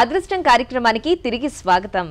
అదృష్టం కార్యక్రమానికి తిరిగి స్వాగతం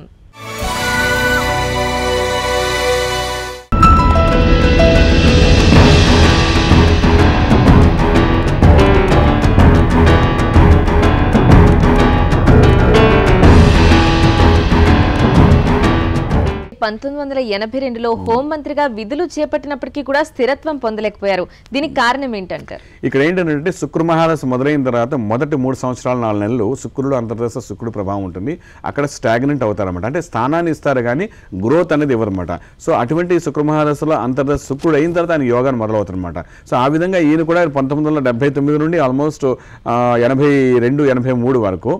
పంతొమ్మిది వందల ఎనభై రెండులో హోంమంత్రిగా విధులు చేపట్టినప్పటికీ కూడా స్థిరత్వం పొందలేకపోయారు దీనికి కారణం ఏంటంటారు ఇక్కడ ఏంటంటే శుక్ర మహాదశ మొదలైన తర్వాత మొదటి మూడు సంవత్సరాల నాలుగు నెలలు శుక్రుడు అంతర్దశ శుక్రుడు ప్రభావం ఉంటుంది అక్కడ స్టాగ్నెంట్ అవుతారనమాట అంటే స్థానాన్ని ఇస్తారు కానీ గ్రోత్ అనేది ఇవ్వరమాట సో అటువంటి శుక్ర మహాదశలో అంతర్దశ శుక్రుడు అయిన తర్వాత ఆయన యోగాన్ని మొదలవుతారనమాట సో ఆ విధంగా ఈయన కూడా పంతొమ్మిది వందల డెబ్బై తొమ్మిది నుండి ఆల్మోస్ట్ ఎనభై రెండు ఎనభై మూడు వరకు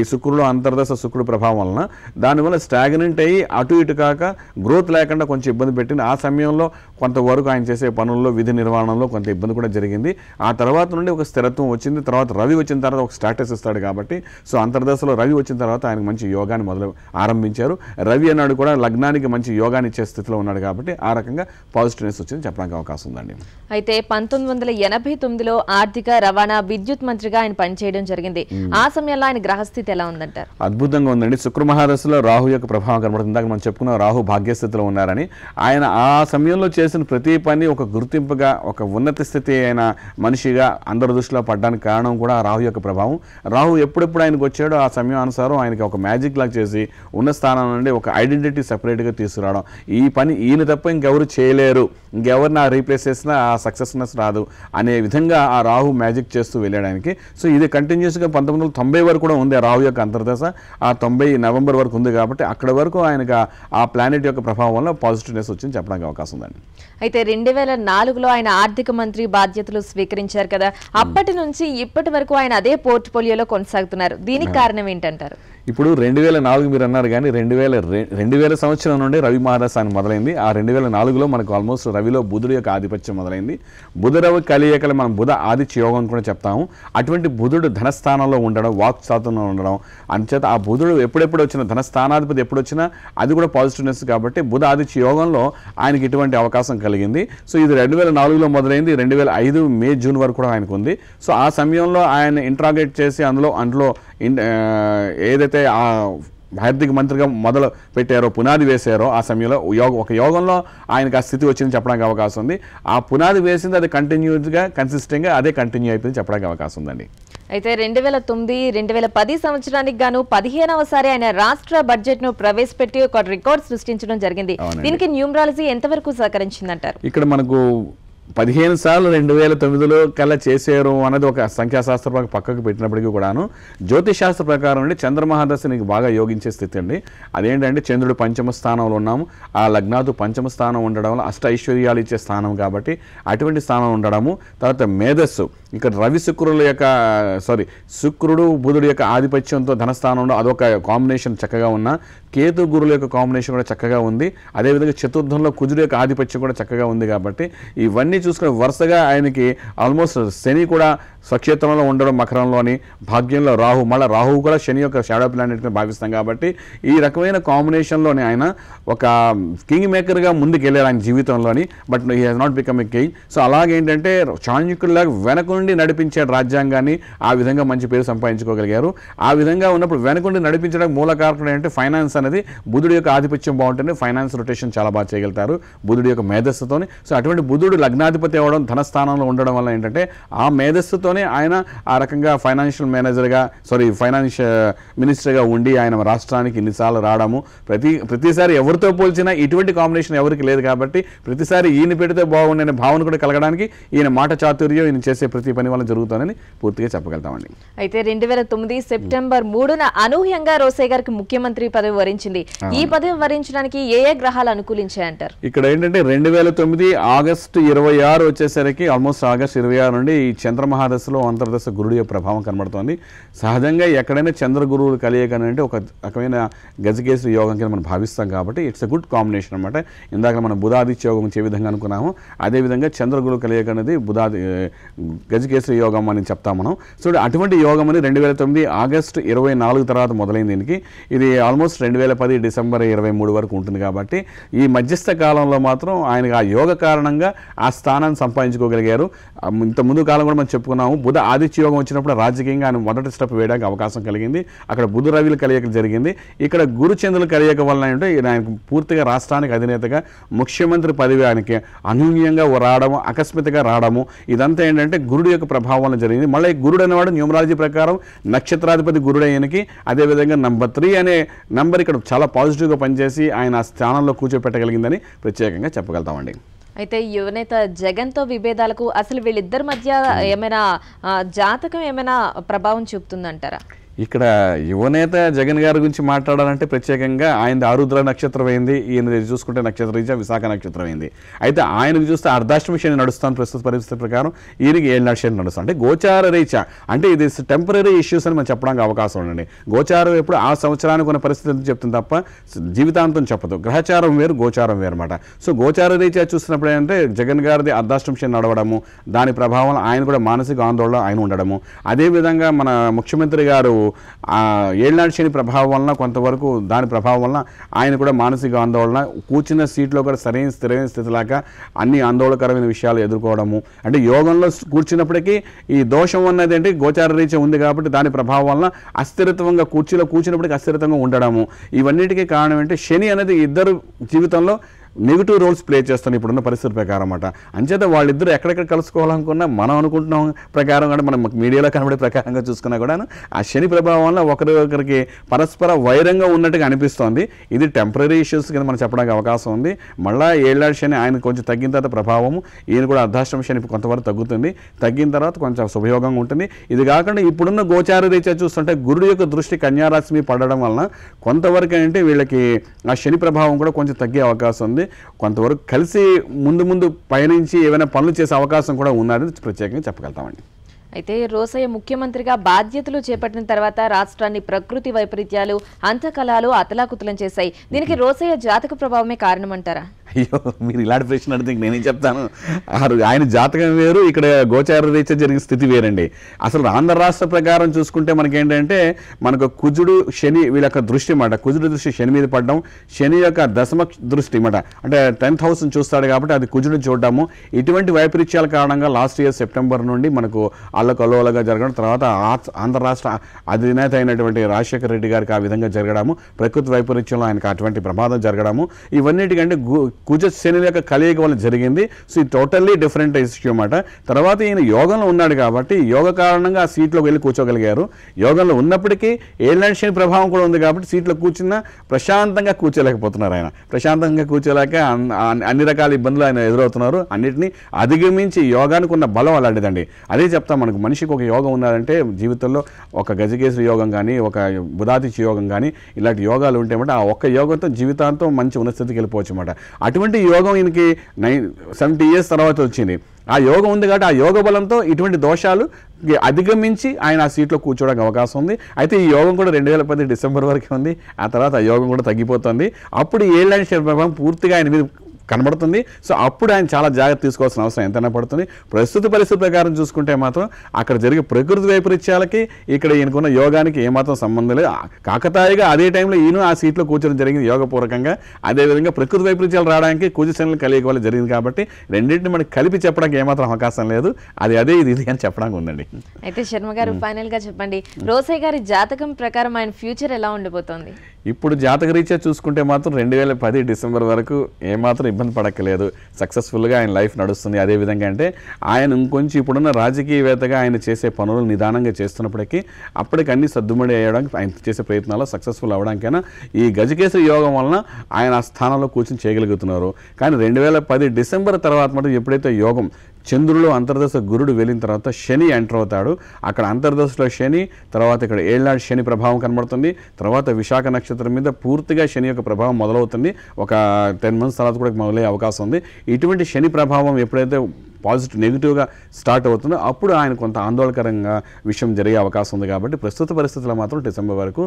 ఈ శుక్రుడు అంతర్దశ శుక్రుడు ప్రభావం వలన దానివల్ల స్టాగ్నెంట్ అయ్యి అటు ఇటు కాక గ్రోత్ లేకుండా కొంచెం ఇబ్బంది పెట్టింది ఆ సమయంలో కొంతవరకు ఆయన చేసే పనుల్లో విధి నిర్వహణలో కొంత ఇబ్బంది కూడా జరిగింది ఆ తర్వాత నుండి ఒక స్థిరత్వం వచ్చింది తర్వాత రవి వచ్చిన తర్వాత ఒక స్టాటస్ ఇస్తాడు కాబట్టి సో అంతర్దశలో రవి వచ్చిన తర్వాత ఆయనకు మంచి యోగాన్ని మొదలు ఆరంభించారు రవి అన్నాడు కూడా లగ్నానికి మంచి యోగాన్ని ఇచ్చే స్థితిలో ఉన్నాడు కాబట్టి ఆ రకంగా పాజిటివ్నెస్ వచ్చింది చెప్పడానికి అవకాశం ఉందండి అయితే పంతొమ్మిది వందల ఎనభై తొమ్మిదిలో ఆర్థిక రవాణా విద్యుత్ మంత్రిగా ఆయన పనిచేయడం జరిగింది ఆ సమయంలో ఆయన గ్రహస్థితి ఎలా ఉందంటారు అద్భుతంగా ఉందండి శుక్ర మహారసులో రాహు యొక్క ప్రభావం కనబడుతుంది మనం చెప్పుకున్నాం రాహు భాగ్యస్థితిలో ఉన్నారని ఆయన ఆ సమయంలో చేసే చేసిన ప్రతి పని ఒక గుర్తింపుగా ఒక ఉన్నత స్థితి అయిన మనిషిగా అందరి దృష్టిలో పడ్డానికి కారణం కూడా రాహు యొక్క ప్రభావం రాహు ఎప్పుడెప్పుడు ఆయనకు వచ్చాడో ఆ సమయం అనుసారం ఆయనకి ఒక మ్యాజిక్ లాగా చేసి ఉన్న స్థానం నుండి ఒక ఐడెంటిటీ సపరేట్గా తీసుకురావడం ఈ పని ఈయన తప్ప ఇంకెవరు చేయలేరు ఇంకెవరిని ఆ రీప్లేస్ చేసినా ఆ సక్సెస్నెస్ రాదు అనే విధంగా ఆ రాహు మ్యాజిక్ చేస్తూ వెళ్ళడానికి సో ఇది కంటిన్యూస్గా పంతొమ్మిది వందల తొంభై వరకు కూడా ఉంది రాహు యొక్క అంతర్దశ ఆ తొంభై నవంబర్ వరకు ఉంది కాబట్టి అక్కడ వరకు ఆయనకు ఆ ప్లానెట్ యొక్క ప్రభావం వల్ల పాజిటివ్నెస్ వచ్చింది చెప్పడానికి అవకాశం ఉందండి అయితే రెండు వేల నాలుగులో ఆయన ఆర్థిక మంత్రి బాధ్యతలు స్వీకరించారు కదా hmm. అప్పటి నుంచి ఇప్పటి వరకు ఆయన అదే పోర్ట్ఫోలియోలో కొనసాగుతున్నారు దీనికి hmm. కారణం ఏంటంటారు ఇప్పుడు రెండు వేల నాలుగు మీరు అన్నారు కానీ రెండు వేల రెండు వేల సంవత్సరం నుండి రవి మహారాసాన్ని మొదలైంది ఆ రెండు వేల నాలుగులో మనకు ఆల్మోస్ట్ రవిలో బుధుడు యొక్క ఆధిపత్యం మొదలైంది బుధ కలియకలు మనం బుధ ఆదిత్య యోగం అని కూడా చెప్తాము అటువంటి బుధుడు ధనస్థానంలో ఉండడం వాక్ శాతంలో ఉండడం అందుచేత ఆ బుధుడు ఎప్పుడెప్పుడు వచ్చిన ధనస్థానాధిపతి ఎప్పుడు వచ్చినా అది కూడా పాజిటివ్నెస్ కాబట్టి బుధ ఆదిత్య యోగంలో ఆయనకి ఇటువంటి అవకాశం కలిగింది సో ఇది రెండు వేల నాలుగులో మొదలైంది రెండు వేల ఐదు మే జూన్ వరకు కూడా ఆయనకు ఉంది సో ఆ సమయంలో ఆయన ఇంట్రాగేట్ చేసి అందులో అందులో ఏదైతే ఎప్పుడైతే ఆ మంత్రిగా మొదలు పెట్టారో పునాది వేశారో ఆ సమయంలో యోగ ఒక యోగంలో ఆయనకు ఆ స్థితి వచ్చిందని చెప్పడానికి అవకాశం ఉంది ఆ పునాది వేసింది అది కంటిన్యూస్గా కన్సిస్టెంట్గా అదే కంటిన్యూ అయిపోయింది చెప్పడానికి అవకాశం ఉందండి అయితే రెండు వేల తొమ్మిది రెండు వేల పది సంవత్సరానికి గాను పదిహేనవసారి ఆయన రాష్ట్ర బడ్జెట్ ను ప్రవేశపెట్టి ఒక రికార్డ్ సృష్టించడం జరిగింది దీనికి న్యూమరాలజీ ఎంతవరకు సహకరించిందంటారు ఇక్కడ మనకు పదిహేను సార్లు రెండు వేల తొమ్మిదిలో కల్లా చేసేరు అనేది ఒక సంఖ్యాశాస్త్ర పక్కకు పెట్టినప్పటికీ కూడాను జ్యోతిశాస్త్ర ప్రకారం అండి చంద్రమహాదశ నీకు బాగా యోగించే స్థితి అండి అదేంటంటే చంద్రుడు పంచమ స్థానంలో ఉన్నాము ఆ లగ్నాదు పంచమ స్థానం ఉండడం వల్ల అష్ట ఐశ్వర్యాలు ఇచ్చే స్థానం కాబట్టి అటువంటి స్థానం ఉండడము తర్వాత మేధస్సు ఇక్కడ రవి శుక్రుల యొక్క సారీ శుక్రుడు బుధుడు యొక్క ఆధిపత్యంతో ధనస్థానంలో అదొక కాంబినేషన్ చక్కగా ఉన్న కేతు గురుల యొక్క కాంబినేషన్ కూడా చక్కగా ఉంది అదేవిధంగా చతుర్థంలో కుజుడు యొక్క ఆధిపత్యం కూడా చక్కగా ఉంది కాబట్టి ఇవన్నీ చూసుకుని వరుసగా ఆయనకి ఆల్మోస్ట్ శని కూడా స్వక్షేత్రంలో ఉండడం మకరంలోని భాగ్యంలో రాహు మళ్ళీ రాహు కూడా శని యొక్క షాడో ప్లానెట్ని భావిస్తాం కాబట్టి ఈ రకమైన కాంబినేషన్లోనే ఆయన ఒక కింగ్ మేకర్గా ముందుకెళ్ళారు ఆయన జీవితంలోని but he has not become a king so అలాగేంటంటే చాణుక్యుల్లాగా వెనకుండి నడిపించాడు రాజ్యాంగాన్ని ఆ విధంగా మంచి పేరు సంపాదించుకోగలిగారు ఆ విధంగా ఉన్నప్పుడు వెనకుండి నడిపించడానికి మూల కారకుడు ఏంటంటే ఫైనాన్స్ అనేది బుధుడు యొక్క ఆధిపత్యం బాగుంటుంది ఫైనాన్స్ రొటేషన్ చాలా బాగా చేయగలుగుతారు బుధుడు యొక్క మేధస్సుతోని సో అటువంటి బుధుడు లగ్నాధిపతి అవ్వడం ధనస్థానంలో ఉండడం వల్ల ఏంటంటే ఆ మేధస్సుతో దీంతోనే ఆయన ఆ రకంగా ఫైనాన్షియల్ మేనేజర్గా సారీ ఫైనాన్షియల్ మినిస్టర్గా ఉండి ఆయన రాష్ట్రానికి ఇన్నిసార్లు రావడము ప్రతి ప్రతిసారి ఎవరితో పోల్చినా ఇటువంటి కాంబినేషన్ ఎవరికి లేదు కాబట్టి ప్రతిసారి ఈయన పెడితే బాగుండే భావన కూడా కలగడానికి ఈయన మాట చాతుర్యం ఈయన చేసే ప్రతి పని వల్ల జరుగుతుందని పూర్తిగా చెప్పగలుగుతామండి అయితే రెండు వేల తొమ్మిది సెప్టెంబర్ మూడున అనూహ్యంగా రోసే గారికి ముఖ్యమంత్రి పదవి వరించింది ఈ పదవి వరించడానికి ఏ ఏ గ్రహాలు అనుకూలించాయంటారు ఇక్కడ ఏంటంటే రెండు వేల తొమ్మిది ఆగస్టు ఇరవై ఆరు వచ్చేసరికి ఆల్మోస్ట్ ఆగస్ట్ ఇరవై ఆరు నుండి ఈ చంద్రమహాద దశలో అంతర్దశ గురుడు యొక్క ప్రభావం కనబడుతోంది సహజంగా ఎక్కడైనా చంద్రగురువులు కలియక అంటే ఒక రకమైన గజకేసు యోగం కింద మనం భావిస్తాం కాబట్టి ఇట్స్ అ గుడ్ కాంబినేషన్ అనమాట ఇందాక మనం బుధాదిత్య యోగం చే విధంగా అనుకున్నాము అదేవిధంగా చంద్రగురు కలియక అనేది బుధాది గజకేసు యోగం అని చెప్తాం మనం సో అటువంటి యోగం అనేది రెండు వేల తొమ్మిది ఆగస్టు ఇరవై నాలుగు తర్వాత మొదలైంది దీనికి ఇది ఆల్మోస్ట్ రెండు వేల పది డిసెంబర్ ఇరవై మూడు వరకు ఉంటుంది కాబట్టి ఈ మధ్యస్థ కాలంలో మాత్రం ఆయనకు ఆ యోగ కారణంగా ఆ స్థానాన్ని సంపాదించుకోగలిగారు ఇంత ముందు కాలం కూడా మనం చెప్పుకున్నాము చూసాము బుధ ఆదిత్య యోగం వచ్చినప్పుడు రాజకీయంగా ఆయన మొదటి స్టెప్ వేయడానికి అవకాశం కలిగింది అక్కడ బుధ రవిల కలియక జరిగింది ఇక్కడ గురుచంద్రుల కలియక వల్ల ఏంటంటే ఆయన పూర్తిగా రాష్ట్రానికి అధినేతగా ముఖ్యమంత్రి పదవి ఆయనకి అనూన్యంగా రావడము అకస్మాత్తుగా రావడము ఇదంతా ఏంటంటే గురుడు యొక్క ప్రభావం జరిగింది మళ్ళీ గురుడు అనేవాడు న్యూమరాలజీ ప్రకారం నక్షత్రాధిపతి గురుడు ఆయనకి అదేవిధంగా నంబర్ త్రీ అనే నంబర్ ఇక్కడ చాలా పాజిటివ్గా పనిచేసి ఆయన ఆ స్థానంలో కూర్చోపెట్టగలిగిందని ప్రత్యేకంగా చెప్పగలుగుతామండి అయితే యువనేత జగన్తో విభేదాలకు అసలు వీళ్ళిద్దరి మధ్య ఏమైనా జాతకం ఏమైనా ప్రభావం చూపుతుందంటారా ఇక్కడ యువనేత జగన్ గారి గురించి మాట్లాడాలంటే ప్రత్యేకంగా ఆయనది ఆరుద్ర నక్షత్రం అయింది ఈయన చూసుకుంటే నక్షత్ర రీత్యా విశాఖ నక్షత్రం అయింది అయితే ఆయనకు చూస్తే అర్ధాష్టమి శని నడుస్తాను ప్రస్తుత పరిస్థితి ప్రకారం ఈయనకి ఏళ్ళ శని నడుస్తాను అంటే గోచార రీచ అంటే ఇది టెంపరీ ఇష్యూస్ అని మనం చెప్పడానికి అవకాశం ఉండండి గోచారం ఎప్పుడు ఆ సంవత్సరానికి ఉన్న పరిస్థితులు చెప్తుంది తప్ప జీవితాంతం చెప్పదు గ్రహచారం వేరు గోచారం వేరు అనమాట సో గోచార రీచ చూసినప్పుడు ఏంటంటే జగన్ గారిది అర్ధాష్టమి శని నడవడము దాని ప్రభావం ఆయన కూడా మానసిక ఆందోళన ఆయన ఉండడము అదేవిధంగా మన ముఖ్యమంత్రి గారు ఏళ్ళనాడు శని ప్రభావం వలన కొంతవరకు దాని ప్రభావం వలన ఆయన కూడా మానసిక ఆందోళన కూర్చున్న సీట్లో కూడా సరైన స్థిరమైన లాక అన్ని ఆందోళనకరమైన విషయాలు ఎదుర్కోవడము అంటే యోగంలో కూర్చున్నప్పటికీ ఈ దోషం అన్నది ఏంటి గోచార రీత్యా ఉంది కాబట్టి దాని ప్రభావం వలన అస్థిరత్వంగా కూర్చీలో కూర్చున్నప్పటికీ అస్థిరత్వంగా ఉండడము ఇవన్నిటికీ కారణం ఏంటంటే శని అనేది ఇద్దరు జీవితంలో నెగిటివ్ రోల్స్ ప్లే చేస్తాను ఇప్పుడున్న పరిస్థితి ప్రకారం అన్నమాట అంచేత వాళ్ళిద్దరు ఎక్కడెక్కడ కలుసుకోవాలనుకున్నా మనం అనుకుంటున్నాం ప్రకారం కూడా మనం మీడియాలో కనబడే ప్రకారంగా చూసుకున్నా కూడా ఆ శని ప్రభావం వల్ల ఒకరికొకరికి పరస్పర వైరంగా ఉన్నట్టుగా అనిపిస్తోంది ఇది టెంపరీ ఇష్యూస్ కింద మనం చెప్పడానికి అవకాశం ఉంది మళ్ళీ ఏళ్ళ శని ఆయన కొంచెం తగ్గిన తర్వాత ప్రభావం ఈయన కూడా అర్ధాశ్రమ శని కొంతవరకు తగ్గుతుంది తగ్గిన తర్వాత కొంచెం శుభయోగంగా ఉంటుంది ఇది కాకుండా ఇప్పుడున్న గోచార రీత్యా చూస్తుంటే గురుడు యొక్క దృష్టి కన్యారాశి మీద పడడం వలన కొంతవరకు అంటే వీళ్ళకి ఆ శని ప్రభావం కూడా కొంచెం తగ్గే అవకాశం ఉంది ఉంటుంది కొంతవరకు కలిసి ముందు ముందు పయనించి ఏమైనా పనులు చేసే అవకాశం కూడా ఉన్నారని ప్రత్యేకంగా చెప్పగలుగుతామండి అయితే రోసయ్య ముఖ్యమంత్రిగా బాధ్యతలు చేపట్టిన తర్వాత రాష్ట్రాన్ని ప్రకృతి వైపరీత్యాలు అంతకలాలు అతలాకుతలం చేశాయి దీనికి రోసయ్య జాతక ప్రభావమే కారణమంటారా అయ్యో మీరు ఇలాంటి ప్రశ్న అడితే నేనేం చెప్తాను ఆయన జాతకం వేరు ఇక్కడ గోచార రీత్యా జరిగిన స్థితి వేరండి అసలు ఆంధ్ర రాష్ట్ర ప్రకారం చూసుకుంటే మనకేంటంటే మనకు కుజుడు శని వీళ్ళ దృష్టి అన్నమాట కుజుడు దృష్టి శని మీద పడడం శని యొక్క దశమ దృష్టి అన్నమాట అంటే టెన్త్ హౌస్ చూస్తాడు కాబట్టి అది కుజుడు చూడడము ఇటువంటి వైపరీత్యాల కారణంగా లాస్ట్ ఇయర్ సెప్టెంబర్ నుండి మనకు ఆ అల్లకల్లోలంగా జరగడం తర్వాత ఆంధ్ర రాష్ట్ర అధినేత అయినటువంటి రాజశేఖర రెడ్డి గారికి ఆ విధంగా జరగడము ప్రకృతి వైపరీత్యంలో ఆయనకు అటువంటి ప్రమాదం జరగడము ఇవన్నిటికంటే కుజ శని యొక్క కలయిక వల్ల జరిగింది సో ఇది టోటల్లీ డిఫరెంట్ ఇష్యూ అన్నమాట తర్వాత ఈయన యోగంలో ఉన్నాడు కాబట్టి యోగ కారణంగా ఆ సీట్లోకి వెళ్ళి కూర్చోగలిగారు యోగంలో ఉన్నప్పటికీ ఏళ్ళ శని ప్రభావం కూడా ఉంది కాబట్టి సీట్లో కూర్చున్నా ప్రశాంతంగా కూర్చోలేకపోతున్నారు ఆయన ప్రశాంతంగా కూర్చోలేక అన్ని రకాల ఇబ్బందులు ఆయన ఎదురవుతున్నారు అన్నిటినీ అధిగమించి యోగానికి ఉన్న బలం అలాంటిదండి అదే చెప్తాం మనకు మనిషికి ఒక యోగం ఉన్నారంటే జీవితంలో ఒక గజకేశ్వర యోగం కానీ ఒక బుధాతిచి యోగం కానీ ఇలాంటి యోగాలు ఉంటే ఆ ఒక్క యోగంతో జీవితాంతం మంచి ఉన్నస్థితికి వెళ్ళిపోవచ్చు అనమాట అటువంటి యోగం ఈయనకి నైన్ సెవెంటీ ఇయర్స్ తర్వాత వచ్చింది ఆ యోగం ఉంది కాబట్టి ఆ యోగ బలంతో ఇటువంటి దోషాలు అధిగమించి ఆయన ఆ సీట్లో కూర్చోవడానికి అవకాశం ఉంది అయితే ఈ యోగం కూడా రెండు వేల పది డిసెంబర్ వరకే ఉంది ఆ తర్వాత ఆ యోగం కూడా తగ్గిపోతుంది అప్పుడు ఏళ్ళని శరీరం పూర్తిగా ఆయన మీద కనబడుతుంది సో అప్పుడు ఆయన చాలా జాగ్రత్త తీసుకోవాల్సిన అవసరం ఎంతైనా పడుతుంది ప్రస్తుత పరిస్థితి ప్రకారం చూసుకుంటే మాత్రం అక్కడ జరిగే ప్రకృతి వైపరీత్యాలకి ఇక్కడ ఈయనకున్న యోగానికి ఏమాత్రం సంబంధం లేదు కాకతాయిగా అదే టైంలో ఈయన ఆ సీట్లో కూర్చోడం జరిగింది యోగపూర్వకంగా అదేవిధంగా ప్రకృతి వైపరీత్యాలు రావడానికి కుజశనులు కలిగి వల్ల జరిగింది కాబట్టి రెండింటిని మనకి కలిపి చెప్పడానికి ఏమాత్రం అవకాశం లేదు అది అదే ఇది ఇది అని చెప్పడానికి ఉందండి అయితే శర్మ గారు ఫైనల్ గా చెప్పండి రోసే గారి జాతకం ప్రకారం ఆయన ఫ్యూచర్ ఎలా ఉండబోతోంది ఇప్పుడు రీత్యా చూసుకుంటే మాత్రం రెండు వేల పది డిసెంబర్ వరకు ఏమాత్రం ఇబ్బంది పడక్కలేదు సక్సెస్ఫుల్గా ఆయన లైఫ్ నడుస్తుంది అదేవిధంగా అంటే ఆయన ఇంకొంచెం ఇప్పుడున్న రాజకీయవేత్తగా ఆయన చేసే పనులు నిదానంగా చేస్తున్నప్పటికీ అప్పటికి అన్ని సర్దుమడి అయ్యడానికి ఆయన చేసే ప్రయత్నాలు సక్సెస్ఫుల్ అవడానికైనా ఈ గజకేశ్వరి యోగం వలన ఆయన ఆ స్థానంలో కూర్చొని చేయగలుగుతున్నారు కానీ రెండు వేల పది డిసెంబర్ తర్వాత మాత్రం ఎప్పుడైతే యోగం చంద్రుడు అంతర్దశ గురుడు వెళ్ళిన తర్వాత శని ఎంటర్ అవుతాడు అక్కడ అంతర్దశలో శని తర్వాత ఇక్కడ ఏళ్ళనాడు శని ప్రభావం కనబడుతుంది తర్వాత విశాఖ నక్షత్రం మీద పూర్తిగా శని యొక్క ప్రభావం మొదలవుతుంది ఒక టెన్ మంత్స్ తర్వాత కూడా మొదలయ్యే అవకాశం ఉంది ఇటువంటి శని ప్రభావం ఎప్పుడైతే పాజిటివ్ నెగిటివ్గా స్టార్ట్ అవుతుందో అప్పుడు ఆయన కొంత ఆందోళనకరంగా విషయం జరిగే అవకాశం ఉంది కాబట్టి ప్రస్తుత పరిస్థితుల్లో మాత్రం డిసెంబర్ వరకు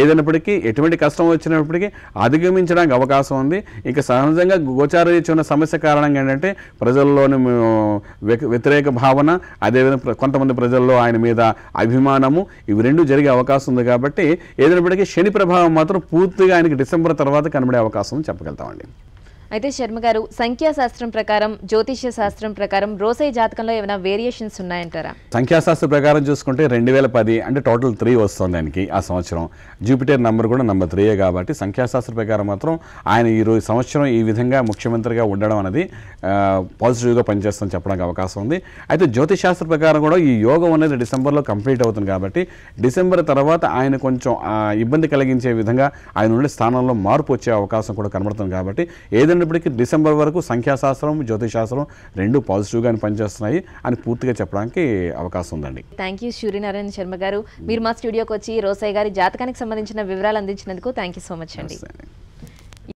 ఏదైనప్పటికీ ఎటువంటి కష్టం వచ్చినప్పటికీ అధిగమించడానికి అవకాశం ఉంది ఇక సహజంగా గోచారీత్య ఉన్న సమస్య కారణంగా ఏంటంటే ప్రజల్లోని వ్యతిరేక భావన అదేవిధంగా కొంతమంది ప్రజల్లో ఆయన మీద అభిమానము ఇవి రెండు జరిగే అవకాశం ఉంది కాబట్టి ఏదైనప్పటికీ శని ప్రభావం మాత్రం పూర్తిగా ఆయనకి డిసెంబర్ తర్వాత కనబడే అవకాశం చెప్పగలుగుతామండి అయితే శర్మ గారు సంఖ్యాశాస్త్రం ప్రకారం జ్యోతిష్య శాస్త్రం ప్రకారం రోసై జాతకంలో ఏమైనా వేరియేషన్స్ ఉన్నాయంటారా సంఖ్యాశాస్త్రం ప్రకారం చూసుకుంటే రెండు వేల పది అంటే టోటల్ త్రీ వస్తుంది దానికి ఆ సంవత్సరం జూపిటర్ నంబర్ కూడా నంబర్ త్రీయే కాబట్టి సంఖ్యాశాస్త్ర ప్రకారం మాత్రం ఆయన ఈ రోజు సంవత్సరం ఈ విధంగా ముఖ్యమంత్రిగా ఉండడం అనేది పాజిటివ్గా పనిచేస్తుందని చెప్పడానికి అవకాశం ఉంది అయితే జ్యోతిశాస్త్ర ప్రకారం కూడా ఈ యోగం అనేది డిసెంబర్లో కంప్లీట్ అవుతుంది కాబట్టి డిసెంబర్ తర్వాత ఆయన కొంచెం ఇబ్బంది కలిగించే విధంగా ఆయన ఉండే స్థానంలో మార్పు వచ్చే అవకాశం కూడా కనబడుతుంది కాబట్టి ఏదైనా ఉన్నప్పటికీ డిసెంబర్ వరకు సంఖ్యాశాస్త్రం జ్యోతిశాస్త్రం రెండు పాజిటివ్ పాజిటివ్గానే పనిచేస్తున్నాయి అని పూర్తిగా చెప్పడానికి అవకాశం ఉందండి థ్యాంక్ యూ సూర్యనారాయణ శర్మ గారు మీరు మా స్టూడియోకి వచ్చి రోసయ్య గారి జాతకానికి సంబంధించిన వివరాలు అందించినందుకు థ్యాంక్ యూ సో మచ్ అండి